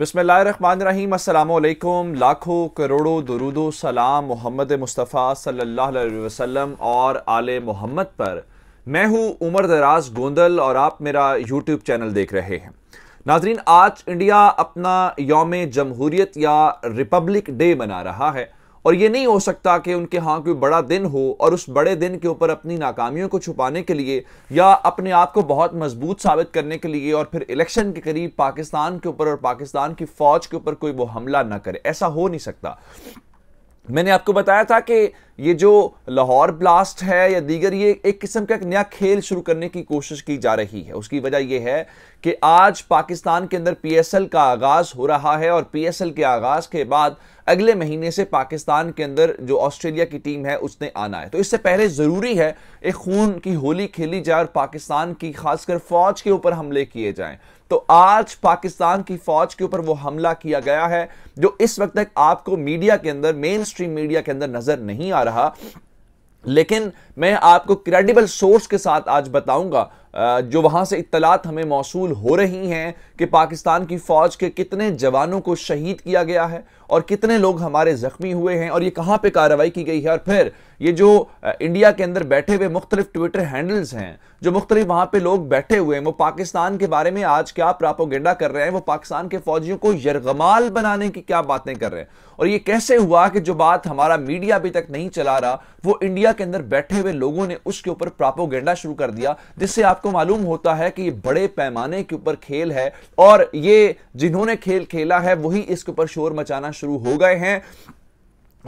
बिसमीम अल्लाम लाखों करोड़ों दरुदो सलाम मोहम्मद मुस्तफ़ा सल्लल्लाहु अलैहि वसल्लम और आल मोहम्मद पर मैं हूँ उमर दराज गोंदल और आप मेरा यूट्यूब चैनल देख रहे हैं नाजरीन आज इंडिया अपना योम जमहूरीत या रिपब्लिक डे मना रहा है और ये नहीं हो सकता कि उनके हाँ कोई बड़ा दिन हो और उस बड़े दिन के ऊपर अपनी नाकामियों को छुपाने के लिए या अपने आप को बहुत मजबूत साबित करने के लिए और फिर इलेक्शन के करीब पाकिस्तान के ऊपर और पाकिस्तान की फौज के ऊपर कोई वो हमला ना करे ऐसा हो नहीं सकता मैंने आपको बताया था कि ये जो लाहौर ब्लास्ट है या दीगर ये एक किस्म का एक नया खेल शुरू करने की कोशिश की जा रही है उसकी वजह यह है कि आज पाकिस्तान के अंदर पीएसएल का आगाज़ हो रहा है और पीएसएल के आगाज़ के बाद अगले महीने से पाकिस्तान के अंदर जो ऑस्ट्रेलिया की टीम है उसने आना है तो इससे पहले ज़रूरी है एक खून की होली खेली जाए और पाकिस्तान की खासकर फौज के ऊपर हमले किए जाएं तो आज पाकिस्तान की फौज के ऊपर वो हमला किया गया है जो इस वक्त तक आपको मीडिया के अंदर मेन स्ट्रीम मीडिया के अंदर नज़र नहीं आ रहा लेकिन मैं आपको क्रेडिबल सोर्स के साथ आज बताऊंगा जो वहाँ से इतलात हमें मौसू हो रही हैं कि पाकिस्तान की फ़ौज के कितने जवानों को शहीद किया गया है और कितने लोग हमारे ज़ख्मी हुए हैं और ये कहाँ पे कार्रवाई की गई है और फिर ये जो इंडिया के अंदर बैठे हुए मुख्तलिफ ट्विटर हैंडल्स हैं जो मुख्तलिफ वहाँ पे लोग बैठे हुए हैं वो पाकिस्तान के बारे में आज क्या प्रापोगेंडा कर रहे हैं वो पाकिस्तान के फ़ौजियों को यरगमाल बनाने की क्या बातें कर रहे हैं और ये कैसे हुआ कि जो बात हमारा मीडिया अभी तक नहीं चला रहा वो इंडिया के अंदर बैठे हुए लोगों ने उसके ऊपर प्रापोगेंडा शुरू कर दिया जिससे आप आपको मालूम होता है कि ये बड़े पैमाने के ऊपर खेल है और ये जिन्होंने खेल खेला है वही इसके ऊपर शोर मचाना शुरू हो गए हैं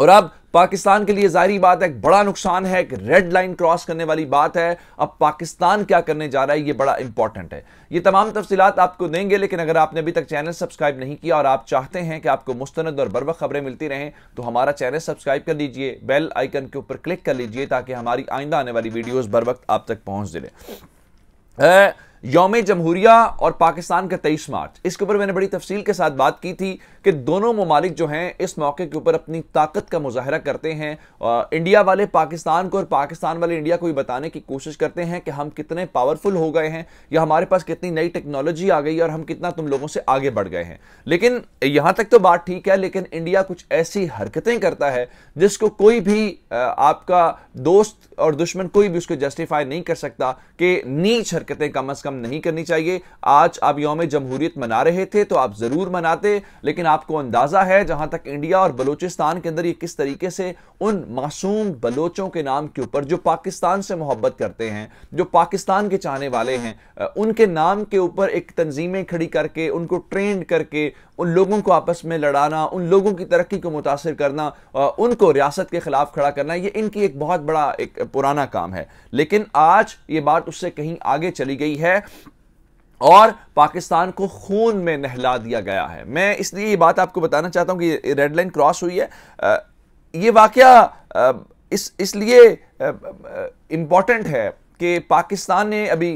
और अब पाकिस्तान के लिए जारी बात है एक बड़ा नुकसान है एक रेड लाइन क्रॉस करने वाली बात है अब पाकिस्तान क्या करने जा रहा है ये बड़ा इंपॉर्टेंट है ये तमाम तफसीत आपको देंगे लेकिन अगर आपने अभी तक चैनल सब्सक्राइब नहीं किया और आप चाहते हैं कि आपको मुस्तंद और बरवक खबरें मिलती रहें तो हमारा चैनल सब्सक्राइब कर लीजिए बेल आइकन के ऊपर क्लिक कर लीजिए ताकि हमारी आइंदा आने वाली वीडियोज़ बर वक्त आप तक पहुंच दिले योम जमहूरिया और पाकिस्तान का तेईस मार्च इसके ऊपर मैंने बड़ी तफसील के साथ बात की थी कि दोनों ममालिक जो हैं इस मौके के ऊपर अपनी ताकत का मुजाहरा करते हैं इंडिया वाले पाकिस्तान को और पाकिस्तान वाले इंडिया को भी बताने की कोशिश करते हैं कि हम कितने पावरफुल हो गए हैं या हमारे पास कितनी नई टेक्नोलॉजी आ गई और हम कितना तुम लोगों से आगे बढ़ गए हैं लेकिन यहाँ तक तो बात ठीक है लेकिन इंडिया कुछ ऐसी हरकतें करता है जिसको कोई भी आपका दोस्त और दुश्मन कोई भी उसको जस्टिफाई नहीं कर सकता कि नीच हरकतें कम अज कम नहीं करनी चाहिए आज आप योम जमहूरियत मना रहे थे तो आप जरूर मनाते लेकिन आपको अंदाजा है जहां तक इंडिया और बलूचिस्तान के अंदर ये किस तरीके से उन मासूम बलोचों के नाम के ऊपर जो पाकिस्तान से मोहब्बत करते हैं जो पाकिस्तान के चाहने वाले हैं उनके नाम के ऊपर एक तंजीमें खड़ी करके उनको ट्रेंड करके उन लोगों को आपस में लड़ाना उन लोगों की तरक्की को मुतासर करना उनको रियासत के खिलाफ खड़ा करना ये इनकी एक बहुत बड़ा एक पुराना काम है लेकिन आज ये बात उससे कहीं आगे चली गई है और पाकिस्तान को खून में नहला दिया गया है मैं इसलिए ये बात आपको बताना चाहता हूँ कि रेड लाइन क्रॉस हुई है आ, ये वाक़ इस इसलिए इम्पॉर्टेंट है कि पाकिस्तान ने अभी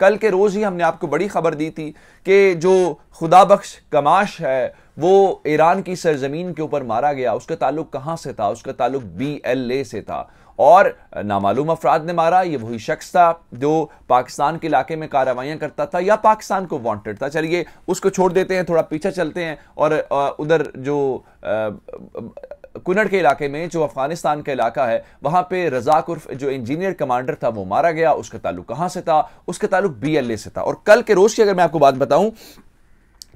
कल के रोज़ ही हमने आपको बड़ी खबर दी थी कि जो खुदा बख्श कमाश है वो ईरान की सरजमीन के ऊपर मारा गया उसका ताल्लुक कहाँ से था उसका ताल्लुक बी एल ए से था और नामालूम अफराद ने मारा ये वही शख्स था जो पाकिस्तान के इलाके में कार्रवाइयाँ करता था या पाकिस्तान को वांटेड था चलिए उसको छोड़ देते हैं थोड़ा पीछे चलते हैं और उधर जो कुनड़ के इलाके में जो अफगानिस्तान का इलाका है वहाँ पे रजाक उर्फ जो इंजीनियर कमांडर था वो मारा गया उसका ताल्लुक कहाँ से था उसका ताल्लुक बी से था और कल के रोज़ की अगर मैं आपको बात बताऊँ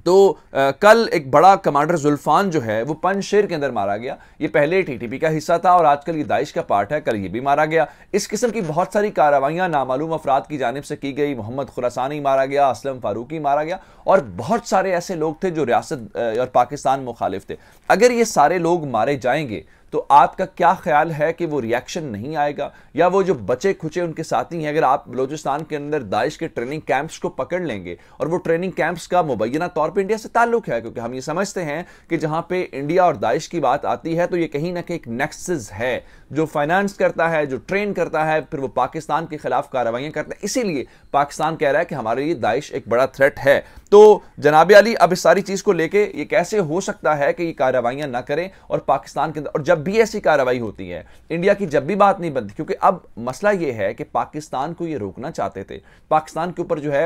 तो आ, कल एक बड़ा कमांडर जुल्फान जो है वो शेर के अंदर मारा गया ये पहले टीटीपी का हिस्सा था और आजकल ये दाइश का पार्ट है कल ये भी मारा गया इस किस्म की बहुत सारी कार्रवाइयाँ नामालूम अफराद की जानब से की गई मोहम्मद खुरासानी मारा गया असलम फारूकी मारा गया और बहुत सारे ऐसे लोग थे जो रियासत और पाकिस्तान मुखालिफ थे अगर ये सारे लोग मारे जाएंगे तो आपका क्या ख्याल है कि वो रिएक्शन नहीं आएगा या वो जो बचे खुचे उनके साथी हैं अगर आप बलोचिस्तान के अंदर दाइश के ट्रेनिंग कैंप्स को पकड़ लेंगे और वो ट्रेनिंग कैंप्स का मुबैना तौर पर इंडिया से ताल्लुक है क्योंकि हम ये समझते हैं कि जहां पर इंडिया और दाइश की बात आती है तो ये कहीं ना कहीं एक नेक्सेस है जो फाइनेंस करता है जो ट्रेन करता है फिर वो पाकिस्तान के खिलाफ कार्रवाइयाँ करते हैं इसीलिए पाकिस्तान कह रहा है कि हमारे लिए दाइश एक बड़ा थ्रेट है तो जनाब अली अब इस सारी चीज़ को लेके ये कैसे हो सकता है कि ये कार्रवाइया ना करें और पाकिस्तान के अंदर और जब भी ऐसी कार्रवाई होती है इंडिया की जब भी बात नहीं बनती क्योंकि अब मसला ये है कि पाकिस्तान को ये रोकना चाहते थे पाकिस्तान के ऊपर जो है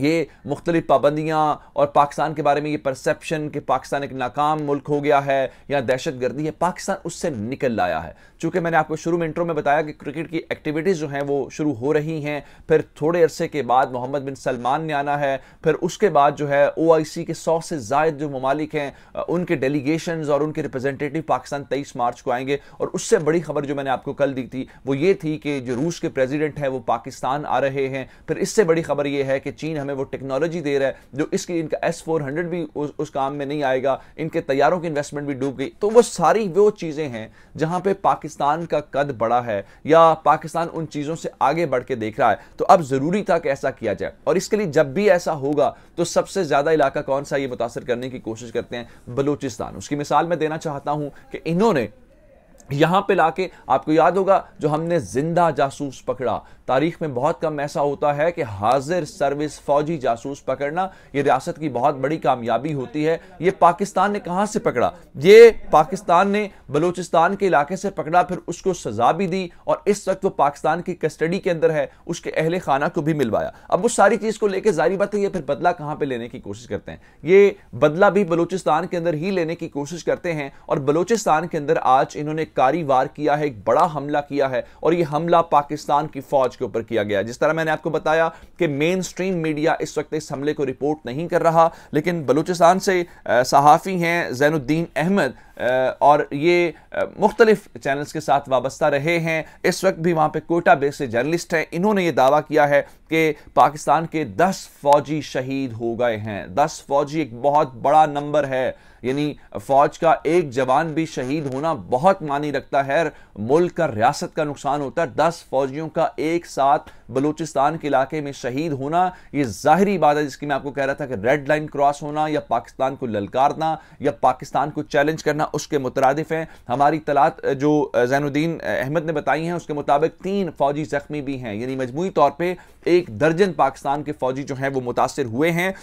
ये मुख्तलिफ पाबंदियाँ और पाकिस्तान के बारे में ये परसेप्शन कि पाकिस्तान एक नाकाम मुल्क हो गया है या दहशत गर्दी है पाकिस्तान उससे निकल लाया है चूँकि मैंने आपको शुरू में इंटरव में बताया कि क्रिकेट की एक्टिविटीज़ जो हैं वो शुरू हो रही हैं फिर थोड़े अरसे के बाद मोहम्मद बिन सलमान ने आना है फिर उसके बाद जो है ओ आई सी के सौ से जायद जो ममालिक हैं उनके डेलीगेशन और उनके रिप्रेजेंटेटिव पाकिस्तान तेईस मार्च को आएंगे और उससे बड़ी खबर जो मैंने आपको कल दी थी वो ये थी कि जो रूस के प्रेजिडेंट हैं वो पाकिस्तान आ रहे हैं फिर इससे बड़ी खबर ये है कि चीन हमें वो टेक्नोलॉजी दे रहा है जो इसकी इनका एस फोर हंड्रेड भी उस, उस काम में नहीं आएगा इनके तैयारों की इन्वेस्टमेंट भी डूब गई तो वो सारी वो चीज़ें हैं जहाँ पे पाकिस्तान का कद बड़ा है या पाकिस्तान उन चीज़ों से आगे बढ़ के देख रहा है तो अब ज़रूरी था कि ऐसा किया जाए और इसके लिए जब भी ऐसा होगा तो सबसे ज़्यादा इलाका कौन सा ये मुतासर करने की कोशिश करते हैं बलूचिस्तान उसकी मिसाल मैं देना चाहता हूँ कि इन्होंने यहाँ पे लाके आपको याद होगा जो हमने जिंदा जासूस पकड़ा तारीख में बहुत कम ऐसा होता है कि हाजिर सर्विस फौजी जासूस पकड़ना ये रियासत की बहुत बड़ी कामयाबी होती है ये पाकिस्तान ने कहाँ से पकड़ा ये पाकिस्तान ने बलूचिस्तान के इलाके से पकड़ा फिर उसको सजा भी दी और इस वक्त वो पाकिस्तान की कस्टडी के अंदर है उसके अहल खाना को भी मिलवाया अब उस सारी चीज़ को लेकर जारी बात है ये फिर बदला कहाँ पर लेने की कोशिश करते हैं ये बदला भी बलूचिस्तान के अंदर ही लेने की कोशिश करते हैं और बलूचिस्तान के अंदर आज इन्होंने कारी वार किया है एक बड़ा हमला किया है और यह हमला पाकिस्तान की फौज के ऊपर किया गया जिस तरह मैंने आपको बताया कि मेन स्ट्रीम मीडिया इस वक्त इस हमले को रिपोर्ट नहीं कर रहा लेकिन बलूचिस्तान से सहाफ़ी हैं जैनुद्दीन अहमद और ये मुख्तलिफ चैनल्स के साथ वाबस्ता रहे हैं इस वक्त भी वहाँ पर कोटा बेस से जर्नलिस्ट हैं इन्होंने ये दावा किया है कि पाकिस्तान के दस फौजी शहीद हो गए हैं दस फौजी एक बहुत बड़ा नंबर है यानी फौज का एक जवान भी शहीद होना बहुत मानी रखता है मुल्क का रियासत का नुकसान होता है दस फौजियों का एक साथ बलूचिस्तान के इलाके में शहीद होना यह ज़ाहरी बात है जिसकी मैं आपको कह रहा था कि रेड लाइन क्रॉस होना या पाकिस्तान को ललकारना या पाकिस्तान को चैलेंज करना उसके मुतरदफ हैं हमारी तलात जो जैनुद्दीन अहमद ने बताई हैं उसके मुताबिक तीन फौजी ज़ख्मी भी हैं यानी मजमू तौर पर एक दर्जन पाकिस्तान के फौजी जो हैं वो मुतासर हुए हैं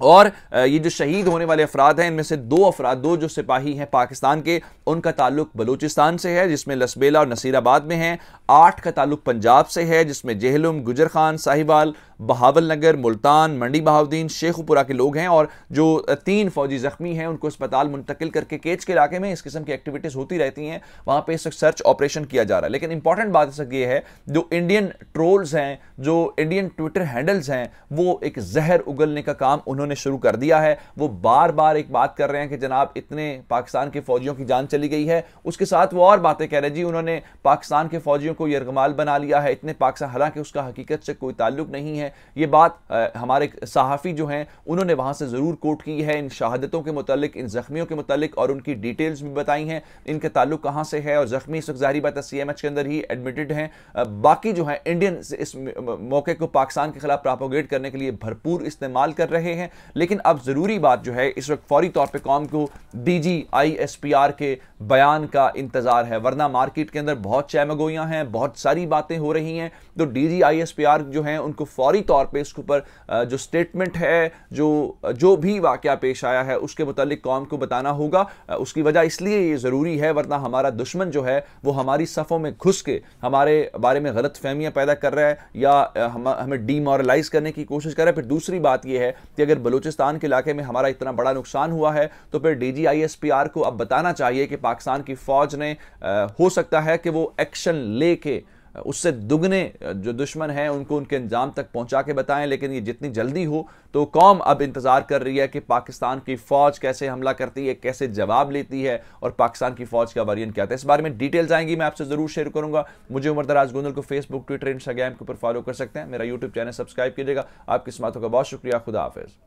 और ये जो शहीद होने वाले अफराद हैं इनमें से दो अफराद दो जो सिपाही हैं पाकिस्तान के उनका ताल्लुक बलूचिस्तान से है जिसमें लसबेला और नसीराबाद में हैं आठ का ताल्लुक पंजाब से है जिसमें जेहलुम गुजर खान साहिवाल बहावल नगर मुल्तान मंडी बहाउद्दीन शेखपुरा के लोग हैं और जो तीन फौजी ज़ख्मी हैं उनको अस्पताल मुंतकिल करके केच के इलाके में इस किस्म की एक्टिविटीज़ होती रहती हैं वहाँ पर इस वक्त सर्च ऑपरेशन किया जा रहा है लेकिन इंपॉर्टेंट बात इस वक्त ये है जो इंडियन ट्रोल्स हैं जो इंडियन ट्विटर हैंडल्स हैं वो एक जहर उगलने का काम उन्होंने शुरू कर दिया है वो बार बार एक बात कर रहे हैं कि जनाब इतने पाकिस्तान के फौजियों की जान चली गई है उसके साथ वो और बातें कह रहे जी उन्होंने पाकिस्तान के फौजियों को यरगमाल बना लिया है इतने पाकिस्तान हालांकि उसका हकीकत से कोई ताल्लुक नहीं है हैं ये बात हमारे सहाफ़ी जो हैं उन्होंने वहाँ से ज़रूर कोट की है इन शहादतों के मतलब इन ज़ख्मियों के मतलब और उनकी डिटेल्स भी बताई हैं इनका ताल्लुक कहाँ से है और ज़ख्मी इस वक्त जारी बात है सी एम एच के अंदर ही एडमिटेड हैं बाकी जो है इंडियन इस मौके को पाकिस्तान के खिलाफ प्रापोगेट करने के लिए भरपूर इस्तेमाल कर रहे हैं लेकिन अब ज़रूरी बात जो है इस वक्त फौरी तौर पर कौम को D G I S P R के बयान का इंतज़ार है वरना मार्केट के अंदर बहुत चैमगोयाँ हैं बहुत सारी बातें हो रही हैं तो D G I S P R जो हैं उनको फौरी फौरी तौर पर इसके ऊपर जो स्टेटमेंट है जो जो भी वाक़ पेश आया है उसके मतलब कौम को बताना होगा उसकी वजह इसलिए ये ज़रूरी है वरना हमारा दुश्मन जो है वो हमारी सफ़ों में घुस के हमारे बारे में गलत फहमियाँ पैदा कर रहा है या हम हमें डीमोरलाइज करने की कोशिश कर रहा है फिर दूसरी बात यह है कि अगर बलूचिस्तान के इलाके में हमारा इतना बड़ा नुकसान हुआ है तो फिर D G I S P R को अब बताना चाहिए कि पाकिस्तान की फ़ौज ने हो सकता है कि वो एक्शन ले के उससे दुगने जो दुश्मन हैं उनको उनके अंजाम तक पहुंचा के बताएं लेकिन ये जितनी जल्दी हो तो कौम अब इंतज़ार कर रही है कि पाकिस्तान की फ़ौज कैसे हमला करती है कैसे जवाब लेती है और पाकिस्तान की फ़ौज का वरियन क्या था इस बारे में डिटेल्स आएंगी मैं आपसे ज़रूर शेयर करूंगा मुझे उमर दराज गोंदल को फेसबुक ट्विटर इंस्टाग्राम के ऊपर फॉलो कर सकते हैं मेरा यूट्यूब चैनल सब्सक्राइब कीजिएगा आपकी स्मातों का बहुत शुक्रिया खुदा हाफिज़